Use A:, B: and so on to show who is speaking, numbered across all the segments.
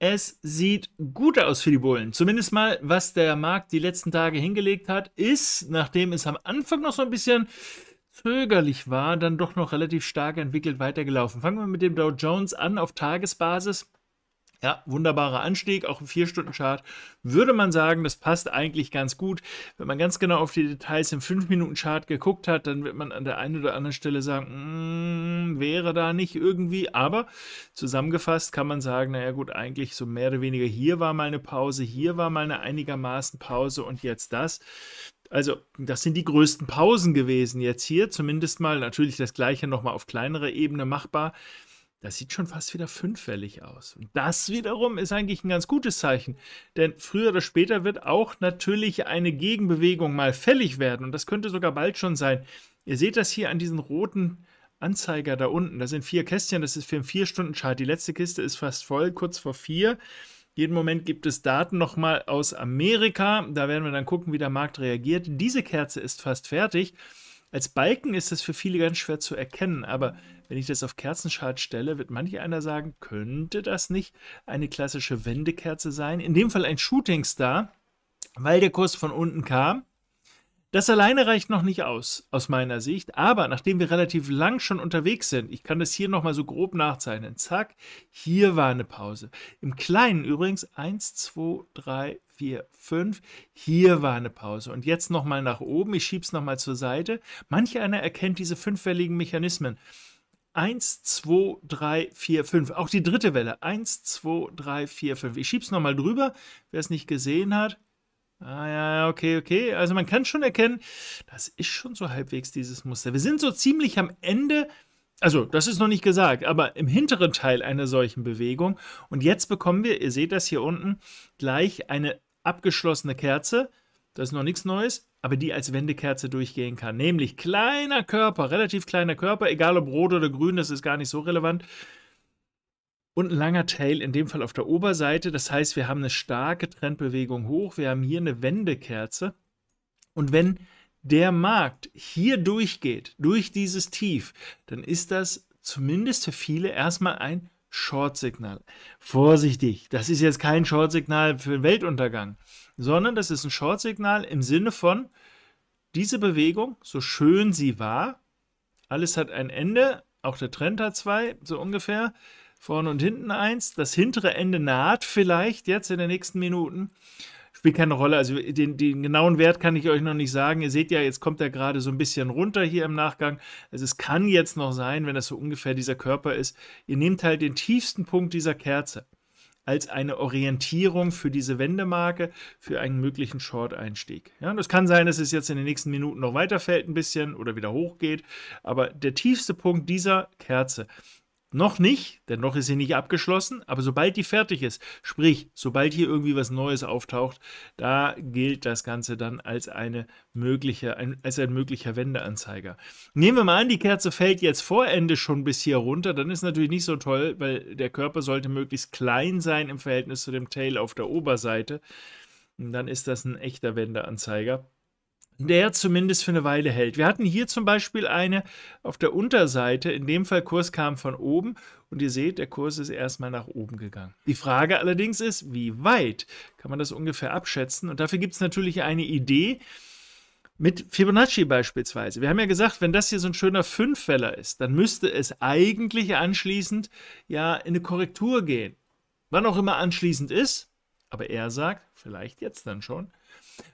A: Es sieht gut aus für die Bullen. Zumindest mal, was der Markt die letzten Tage hingelegt hat, ist, nachdem es am Anfang noch so ein bisschen zögerlich war, dann doch noch relativ stark entwickelt weitergelaufen. Fangen wir mit dem Dow Jones an auf Tagesbasis. Ja, wunderbarer Anstieg, auch im 4-Stunden-Chart würde man sagen, das passt eigentlich ganz gut. Wenn man ganz genau auf die Details im 5-Minuten-Chart geguckt hat, dann wird man an der einen oder anderen Stelle sagen, mm, wäre da nicht irgendwie. Aber zusammengefasst kann man sagen, naja gut, eigentlich so mehr oder weniger, hier war mal eine Pause, hier war mal eine einigermaßen Pause und jetzt das. Also, das sind die größten Pausen gewesen jetzt hier, zumindest mal natürlich das gleiche nochmal auf kleinerer Ebene machbar. Das sieht schon fast wieder fünffällig aus. Und das wiederum ist eigentlich ein ganz gutes Zeichen, denn früher oder später wird auch natürlich eine Gegenbewegung mal fällig werden und das könnte sogar bald schon sein. Ihr seht das hier an diesen roten Anzeiger da unten. Das sind vier Kästchen, das ist für einen Vier-Stunden-Chart. Die letzte Kiste ist fast voll, kurz vor vier. Jeden Moment gibt es Daten nochmal aus Amerika. Da werden wir dann gucken, wie der Markt reagiert. Diese Kerze ist fast fertig. Als Balken ist das für viele ganz schwer zu erkennen, aber wenn ich das auf Kerzenschart stelle, wird manch einer sagen, könnte das nicht eine klassische Wendekerze sein? In dem Fall ein Shootingstar, weil der Kurs von unten kam das alleine reicht noch nicht aus, aus meiner Sicht. Aber nachdem wir relativ lang schon unterwegs sind, ich kann das hier nochmal so grob nachzeichnen. Zack, hier war eine Pause. Im Kleinen übrigens 1, 2, 3, 4, 5. Hier war eine Pause. Und jetzt nochmal nach oben. Ich schiebe es nochmal zur Seite. Manch einer erkennt diese fünffälligen Mechanismen. 1, 2, 3, 4, 5. Auch die dritte Welle. 1, 2, 3, 4, 5. Ich schiebe es nochmal drüber, wer es nicht gesehen hat. Ah ja, okay, okay. Also man kann schon erkennen, das ist schon so halbwegs dieses Muster. Wir sind so ziemlich am Ende, also das ist noch nicht gesagt, aber im hinteren Teil einer solchen Bewegung. Und jetzt bekommen wir, ihr seht das hier unten, gleich eine abgeschlossene Kerze. Das ist noch nichts Neues, aber die als Wendekerze durchgehen kann. Nämlich kleiner Körper, relativ kleiner Körper, egal ob rot oder grün, das ist gar nicht so relevant und ein langer Tail, in dem Fall auf der Oberseite. Das heißt, wir haben eine starke Trendbewegung hoch. Wir haben hier eine Wendekerze. Und wenn der Markt hier durchgeht, durch dieses Tief, dann ist das zumindest für viele erstmal ein Short-Signal. Vorsichtig, das ist jetzt kein Short-Signal für den Weltuntergang, sondern das ist ein Short-Signal im Sinne von, diese Bewegung, so schön sie war, alles hat ein Ende, auch der Trend hat zwei, so ungefähr, vorne und hinten eins. Das hintere Ende naht vielleicht jetzt in den nächsten Minuten. Spielt keine Rolle. Also den, den genauen Wert kann ich euch noch nicht sagen. Ihr seht ja, jetzt kommt er gerade so ein bisschen runter hier im Nachgang. Also es kann jetzt noch sein, wenn das so ungefähr dieser Körper ist. Ihr nehmt halt den tiefsten Punkt dieser Kerze als eine Orientierung für diese Wendemarke, für einen möglichen Short-Einstieg. Ja, und es kann sein, dass es jetzt in den nächsten Minuten noch weiterfällt ein bisschen oder wieder hochgeht, aber der tiefste Punkt dieser Kerze noch nicht, denn noch ist sie nicht abgeschlossen, aber sobald die fertig ist, sprich, sobald hier irgendwie was Neues auftaucht, da gilt das Ganze dann als, eine mögliche, ein, als ein möglicher Wendeanzeiger. Nehmen wir mal an, die Kerze fällt jetzt vor Ende schon bis hier runter, dann ist natürlich nicht so toll, weil der Körper sollte möglichst klein sein im Verhältnis zu dem Tail auf der Oberseite. Und dann ist das ein echter Wendeanzeiger der zumindest für eine Weile hält. Wir hatten hier zum Beispiel eine auf der Unterseite, in dem Fall Kurs kam von oben und ihr seht, der Kurs ist erstmal nach oben gegangen. Die Frage allerdings ist, wie weit kann man das ungefähr abschätzen? Und dafür gibt es natürlich eine Idee mit Fibonacci beispielsweise. Wir haben ja gesagt, wenn das hier so ein schöner Fünfweller ist, dann müsste es eigentlich anschließend ja in eine Korrektur gehen. Wann auch immer anschließend ist, aber er sagt, vielleicht jetzt dann schon,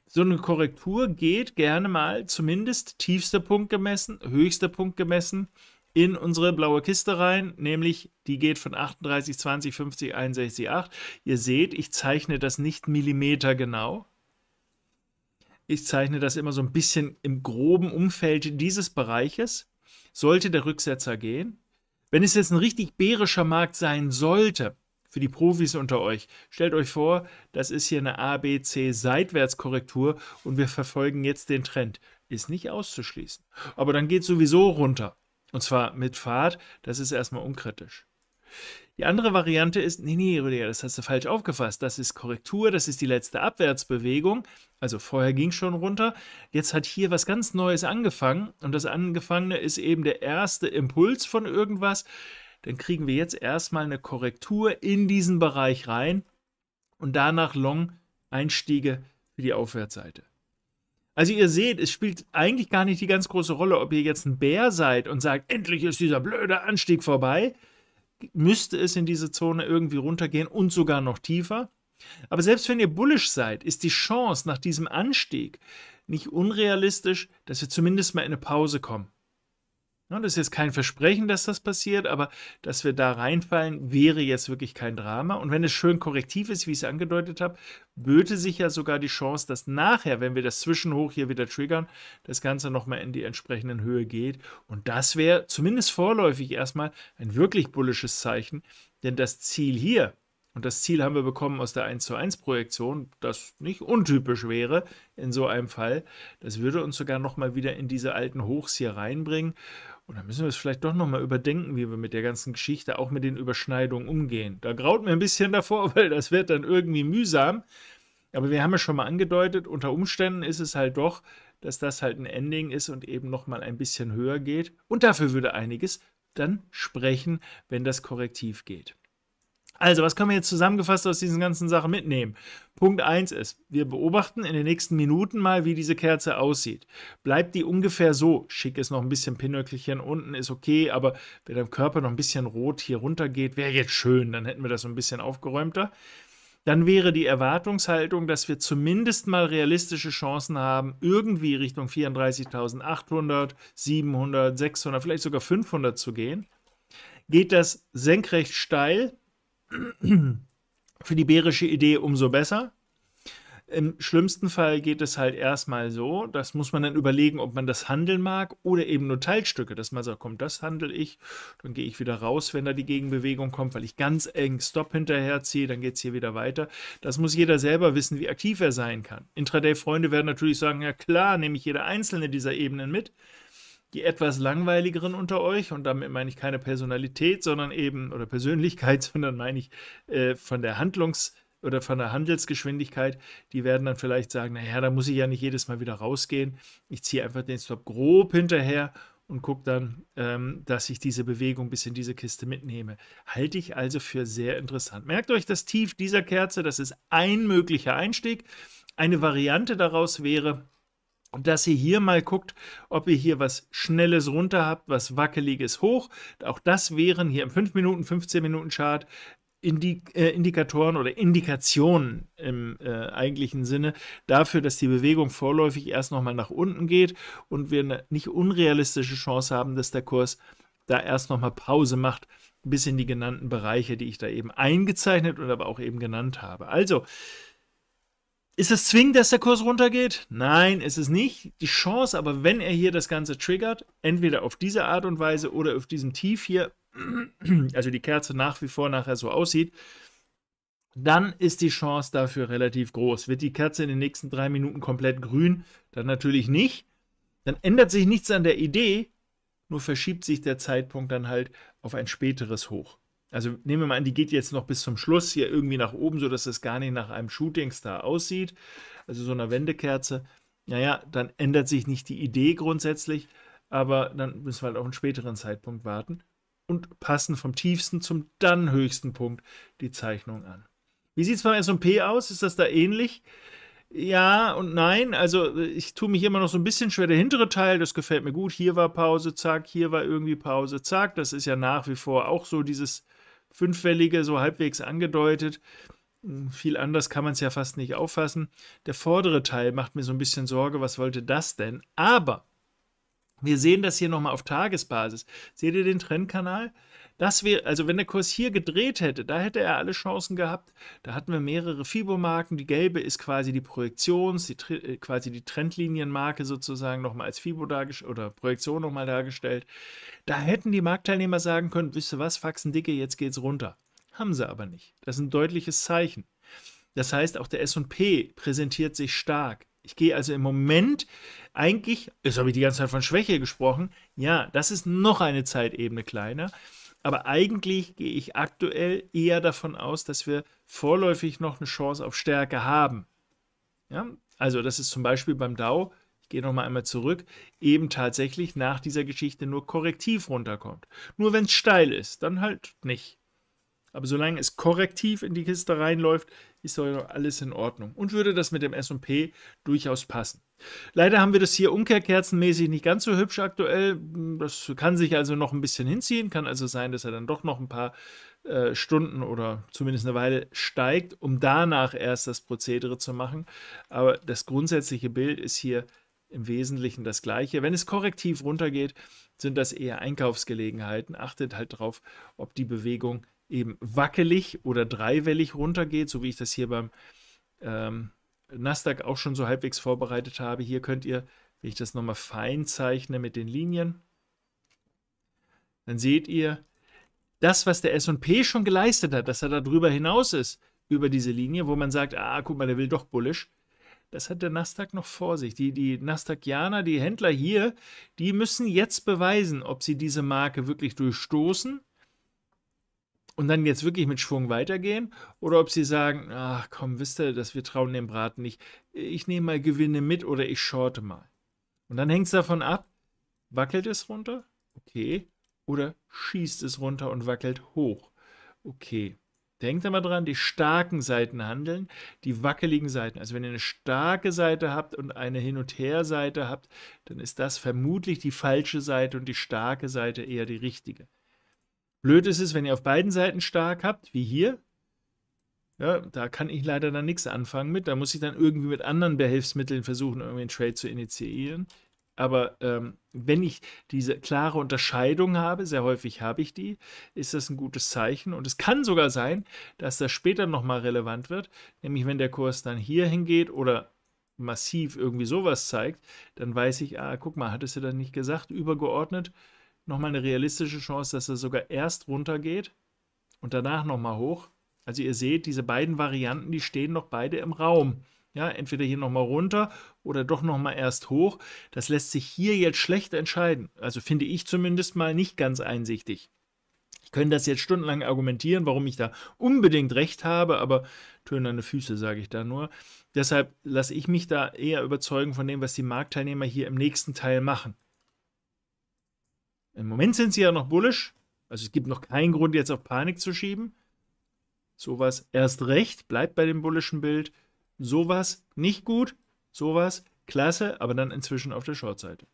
A: so eine Korrektur geht gerne mal zumindest tiefster Punkt gemessen, höchster Punkt gemessen in unsere blaue Kiste rein, nämlich die geht von 38, 20, 50, 61, 8. Ihr seht, ich zeichne das nicht millimetergenau. Ich zeichne das immer so ein bisschen im groben Umfeld dieses Bereiches. Sollte der Rücksetzer gehen, wenn es jetzt ein richtig bärischer Markt sein sollte, für die Profis unter euch. Stellt euch vor, das ist hier eine ABC-Seitwärtskorrektur und wir verfolgen jetzt den Trend. Ist nicht auszuschließen. Aber dann geht es sowieso runter. Und zwar mit Fahrt, das ist erstmal unkritisch. Die andere Variante ist, nee, nee, Rüdiger, das hast du falsch aufgefasst. Das ist Korrektur, das ist die letzte Abwärtsbewegung. Also vorher ging es schon runter. Jetzt hat hier was ganz Neues angefangen und das Angefangene ist eben der erste Impuls von irgendwas dann kriegen wir jetzt erstmal eine Korrektur in diesen Bereich rein und danach Long-Einstiege für die Aufwärtsseite. Also ihr seht, es spielt eigentlich gar nicht die ganz große Rolle, ob ihr jetzt ein Bär seid und sagt, endlich ist dieser blöde Anstieg vorbei, müsste es in diese Zone irgendwie runtergehen und sogar noch tiefer. Aber selbst wenn ihr bullisch seid, ist die Chance nach diesem Anstieg nicht unrealistisch, dass wir zumindest mal in eine Pause kommen. Das ist jetzt kein Versprechen, dass das passiert, aber dass wir da reinfallen, wäre jetzt wirklich kein Drama. Und wenn es schön korrektiv ist, wie ich es angedeutet habe, böte sich ja sogar die Chance, dass nachher, wenn wir das Zwischenhoch hier wieder triggern, das Ganze nochmal in die entsprechenden Höhe geht. Und das wäre zumindest vorläufig erstmal ein wirklich bullisches Zeichen, denn das Ziel hier, und das Ziel haben wir bekommen aus der 1 zu 1 Projektion, das nicht untypisch wäre in so einem Fall. Das würde uns sogar nochmal wieder in diese alten Hochs hier reinbringen. Und dann müssen wir es vielleicht doch nochmal überdenken, wie wir mit der ganzen Geschichte, auch mit den Überschneidungen umgehen. Da graut mir ein bisschen davor, weil das wird dann irgendwie mühsam. Aber wir haben ja schon mal angedeutet, unter Umständen ist es halt doch, dass das halt ein Ending ist und eben nochmal ein bisschen höher geht. Und dafür würde einiges dann sprechen, wenn das korrektiv geht. Also, was können wir jetzt zusammengefasst aus diesen ganzen Sachen mitnehmen? Punkt 1 ist, wir beobachten in den nächsten Minuten mal, wie diese Kerze aussieht. Bleibt die ungefähr so? Schick ist noch ein bisschen Pinöckelchen unten, ist okay, aber wenn der Körper noch ein bisschen rot hier runter geht, wäre jetzt schön, dann hätten wir das so ein bisschen aufgeräumter. Dann wäre die Erwartungshaltung, dass wir zumindest mal realistische Chancen haben, irgendwie Richtung 34.800, 700, 600, vielleicht sogar 500 zu gehen. Geht das senkrecht steil, für die bärische Idee umso besser. Im schlimmsten Fall geht es halt erstmal so, das muss man dann überlegen, ob man das handeln mag oder eben nur Teilstücke, dass man sagt, komm, das handle ich, dann gehe ich wieder raus, wenn da die Gegenbewegung kommt, weil ich ganz eng Stop hinterherziehe, dann geht es hier wieder weiter. Das muss jeder selber wissen, wie aktiv er sein kann. Intraday-Freunde werden natürlich sagen, ja klar, nehme ich jede einzelne dieser Ebenen mit die etwas langweiligeren unter euch, und damit meine ich keine Personalität, sondern eben, oder Persönlichkeit, sondern meine ich äh, von der Handlungs- oder von der Handelsgeschwindigkeit, die werden dann vielleicht sagen, naja, da muss ich ja nicht jedes Mal wieder rausgehen. Ich ziehe einfach den Stop grob hinterher und gucke dann, ähm, dass ich diese Bewegung bis in diese Kiste mitnehme. Halte ich also für sehr interessant. Merkt euch das Tief dieser Kerze, das ist ein möglicher Einstieg. Eine Variante daraus wäre, dass ihr hier mal guckt, ob ihr hier was Schnelles runter habt, was Wackeliges hoch. Auch das wären hier im 5 Minuten, 15 Minuten Chart Indik äh, Indikatoren oder Indikationen im äh, eigentlichen Sinne dafür, dass die Bewegung vorläufig erst nochmal nach unten geht und wir eine nicht unrealistische Chance haben, dass der Kurs da erst nochmal Pause macht bis in die genannten Bereiche, die ich da eben eingezeichnet und aber auch eben genannt habe. Also, ist es zwingend, dass der Kurs runtergeht? Nein, ist es nicht. Die Chance aber, wenn er hier das Ganze triggert, entweder auf diese Art und Weise oder auf diesem Tief hier, also die Kerze nach wie vor nachher so aussieht, dann ist die Chance dafür relativ groß. Wird die Kerze in den nächsten drei Minuten komplett grün? Dann natürlich nicht. Dann ändert sich nichts an der Idee, nur verschiebt sich der Zeitpunkt dann halt auf ein späteres Hoch also nehmen wir mal an, die geht jetzt noch bis zum Schluss hier irgendwie nach oben, sodass es gar nicht nach einem Shootingstar aussieht, also so einer Wendekerze, naja, dann ändert sich nicht die Idee grundsätzlich, aber dann müssen wir halt auch einen späteren Zeitpunkt warten und passen vom tiefsten zum dann höchsten Punkt die Zeichnung an. Wie sieht es beim S&P aus? Ist das da ähnlich? Ja und nein. Also äh, ich tue mich immer noch so ein bisschen schwer. Der hintere Teil, das gefällt mir gut. Hier war Pause, zack, hier war irgendwie Pause, zack. Das ist ja nach wie vor auch so dieses fünffällige, so halbwegs angedeutet. Hm, viel anders kann man es ja fast nicht auffassen. Der vordere Teil macht mir so ein bisschen Sorge, was wollte das denn? Aber wir sehen das hier nochmal auf Tagesbasis. Seht ihr den Trendkanal? Das wäre, also wenn der Kurs hier gedreht hätte, da hätte er alle Chancen gehabt. Da hatten wir mehrere Fibo-Marken. Die gelbe ist quasi die Projektions, die, äh, quasi die Trendlinienmarke sozusagen nochmal als Fibo dargestellt oder Projektion nochmal dargestellt. Da hätten die Marktteilnehmer sagen können, wisst ihr was, Faxen dicke, jetzt geht's runter. Haben sie aber nicht. Das ist ein deutliches Zeichen. Das heißt, auch der S&P präsentiert sich stark. Ich gehe also im Moment eigentlich, jetzt habe ich die ganze Zeit von Schwäche gesprochen, ja, das ist noch eine Zeitebene kleiner. Aber eigentlich gehe ich aktuell eher davon aus, dass wir vorläufig noch eine Chance auf Stärke haben. Ja? Also das ist zum Beispiel beim Dow, ich gehe nochmal einmal zurück, eben tatsächlich nach dieser Geschichte nur korrektiv runterkommt. Nur wenn es steil ist, dann halt nicht. Aber solange es korrektiv in die Kiste reinläuft, ist doch alles in Ordnung und würde das mit dem SP durchaus passen. Leider haben wir das hier umkehrkerzenmäßig nicht ganz so hübsch aktuell. Das kann sich also noch ein bisschen hinziehen. Kann also sein, dass er dann doch noch ein paar äh, Stunden oder zumindest eine Weile steigt, um danach erst das Prozedere zu machen. Aber das grundsätzliche Bild ist hier im Wesentlichen das gleiche. Wenn es korrektiv runtergeht, sind das eher Einkaufsgelegenheiten. Achtet halt darauf, ob die Bewegung eben wackelig oder dreiwellig runtergeht, so wie ich das hier beim ähm, Nasdaq auch schon so halbwegs vorbereitet habe. Hier könnt ihr, wenn ich das nochmal fein zeichne mit den Linien, dann seht ihr, das, was der S&P schon geleistet hat, dass er darüber hinaus ist, über diese Linie, wo man sagt, ah, guck mal, der will doch bullisch, das hat der Nasdaq noch vor sich. Die, die Nasdaqianer, die Händler hier, die müssen jetzt beweisen, ob sie diese Marke wirklich durchstoßen und dann jetzt wirklich mit Schwung weitergehen oder ob sie sagen, ach komm, wisst ihr, dass wir trauen dem Braten nicht. Ich nehme mal Gewinne mit oder ich shorte mal. Und dann hängt es davon ab, wackelt es runter? Okay. Oder schießt es runter und wackelt hoch? Okay. Denkt immer dran, die starken Seiten handeln, die wackeligen Seiten. Also wenn ihr eine starke Seite habt und eine Hin- und Her-Seite habt, dann ist das vermutlich die falsche Seite und die starke Seite eher die richtige. Blöd ist es, wenn ihr auf beiden Seiten stark habt, wie hier. Ja, da kann ich leider dann nichts anfangen mit. Da muss ich dann irgendwie mit anderen Behelfsmitteln versuchen, irgendwie einen Trade zu initiieren. Aber ähm, wenn ich diese klare Unterscheidung habe, sehr häufig habe ich die, ist das ein gutes Zeichen. Und es kann sogar sein, dass das später nochmal relevant wird, nämlich wenn der Kurs dann hier hingeht oder massiv irgendwie sowas zeigt, dann weiß ich, ah, guck mal, hattest du dann nicht gesagt, übergeordnet, nochmal eine realistische Chance, dass er sogar erst runtergeht und danach nochmal hoch. Also ihr seht, diese beiden Varianten, die stehen noch beide im Raum. Ja, entweder hier nochmal runter oder doch nochmal erst hoch. Das lässt sich hier jetzt schlecht entscheiden. Also finde ich zumindest mal nicht ganz einsichtig. Ich könnte das jetzt stundenlang argumentieren, warum ich da unbedingt recht habe, aber töne deine Füße sage ich da nur. Deshalb lasse ich mich da eher überzeugen von dem, was die Marktteilnehmer hier im nächsten Teil machen. Im Moment sind sie ja noch bullisch. Also es gibt noch keinen Grund, jetzt auf Panik zu schieben. Sowas erst recht, bleibt bei dem bullischen Bild. Sowas nicht gut, sowas klasse, aber dann inzwischen auf der Shortseite.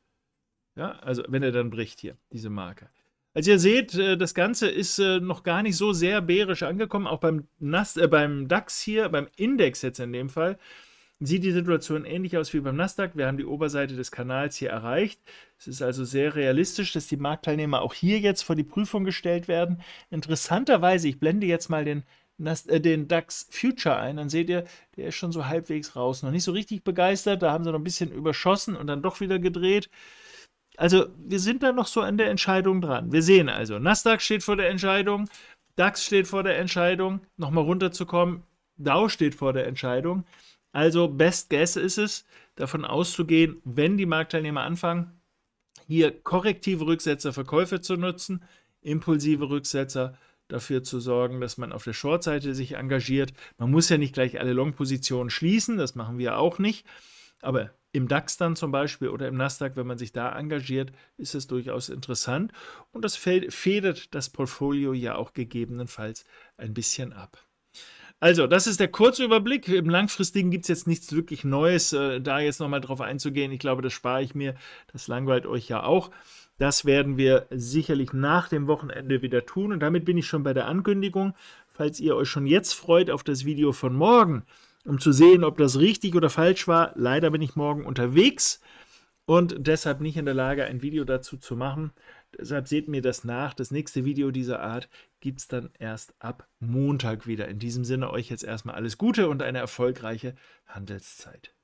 A: Ja, also wenn er dann bricht hier, diese Marke. Als ihr seht, äh, das Ganze ist äh, noch gar nicht so sehr bärisch angekommen, auch beim, Nas äh, beim DAX hier, beim Index jetzt in dem Fall sieht die Situation ähnlich aus wie beim Nasdaq. Wir haben die Oberseite des Kanals hier erreicht. Es ist also sehr realistisch, dass die Marktteilnehmer auch hier jetzt vor die Prüfung gestellt werden. Interessanterweise, ich blende jetzt mal den, äh, den DAX Future ein, dann seht ihr, der ist schon so halbwegs raus. Noch nicht so richtig begeistert, da haben sie noch ein bisschen überschossen und dann doch wieder gedreht. Also wir sind da noch so an der Entscheidung dran. Wir sehen also, Nasdaq steht vor der Entscheidung, DAX steht vor der Entscheidung, nochmal runterzukommen, DAO steht vor der Entscheidung. Also Best Guess ist es, davon auszugehen, wenn die Marktteilnehmer anfangen, hier korrektive Rücksetzer Verkäufe zu nutzen, impulsive Rücksetzer dafür zu sorgen, dass man auf der Short-Seite sich engagiert. Man muss ja nicht gleich alle Long-Positionen schließen, das machen wir auch nicht. Aber im DAX dann zum Beispiel oder im Nasdaq, wenn man sich da engagiert, ist es durchaus interessant und das federt das Portfolio ja auch gegebenenfalls ein bisschen ab. Also, das ist der Kurzüberblick. Im Langfristigen gibt es jetzt nichts wirklich Neues, äh, da jetzt nochmal drauf einzugehen. Ich glaube, das spare ich mir. Das langweilt euch ja auch. Das werden wir sicherlich nach dem Wochenende wieder tun. Und damit bin ich schon bei der Ankündigung. Falls ihr euch schon jetzt freut auf das Video von morgen, um zu sehen, ob das richtig oder falsch war, leider bin ich morgen unterwegs und deshalb nicht in der Lage, ein Video dazu zu machen. Deshalb seht mir das nach. Das nächste Video dieser Art gibt es dann erst ab Montag wieder. In diesem Sinne euch jetzt erstmal alles Gute und eine erfolgreiche Handelszeit.